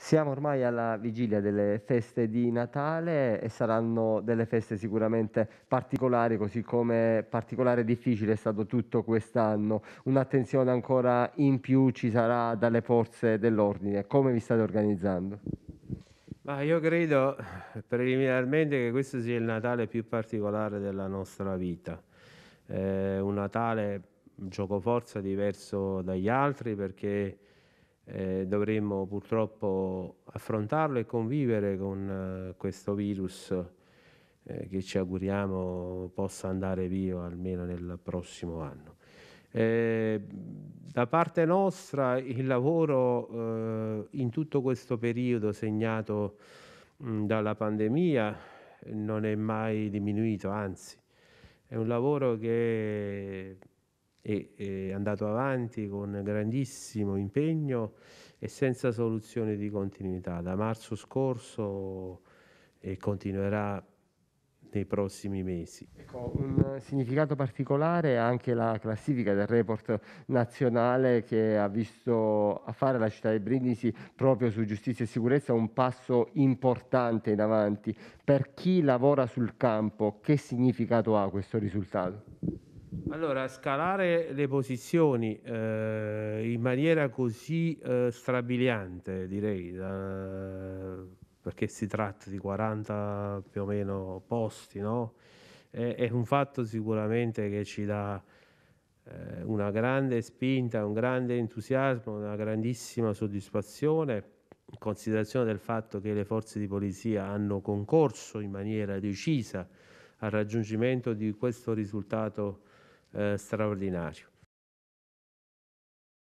Siamo ormai alla vigilia delle feste di Natale e saranno delle feste sicuramente particolari, così come particolare e difficile è stato tutto quest'anno. Un'attenzione ancora in più ci sarà dalle forze dell'ordine. Come vi state organizzando? Ma io credo preliminarmente che questo sia il Natale più particolare della nostra vita. Eh, un Natale giocoforza diverso dagli altri perché eh, dovremmo purtroppo affrontarlo e convivere con eh, questo virus eh, che ci auguriamo possa andare via almeno nel prossimo anno. Eh, da parte nostra il lavoro eh, in tutto questo periodo segnato mh, dalla pandemia non è mai diminuito, anzi è un lavoro che e è andato avanti con grandissimo impegno e senza soluzione di continuità. Da marzo scorso e continuerà nei prossimi mesi. Ecco, un significato particolare è anche la classifica del report nazionale che ha visto a fare la città di Brindisi proprio su giustizia e sicurezza un passo importante in avanti. Per chi lavora sul campo, che significato ha questo risultato? Allora, scalare le posizioni eh, in maniera così eh, strabiliante, direi, eh, perché si tratta di 40 più o meno posti, no? è, è, un fatto sicuramente che ci dà eh, una grande spinta, un grande entusiasmo, una grandissima soddisfazione, in considerazione del fatto che le forze di polizia hanno concorso in maniera decisa al raggiungimento di questo risultato eh, straordinario.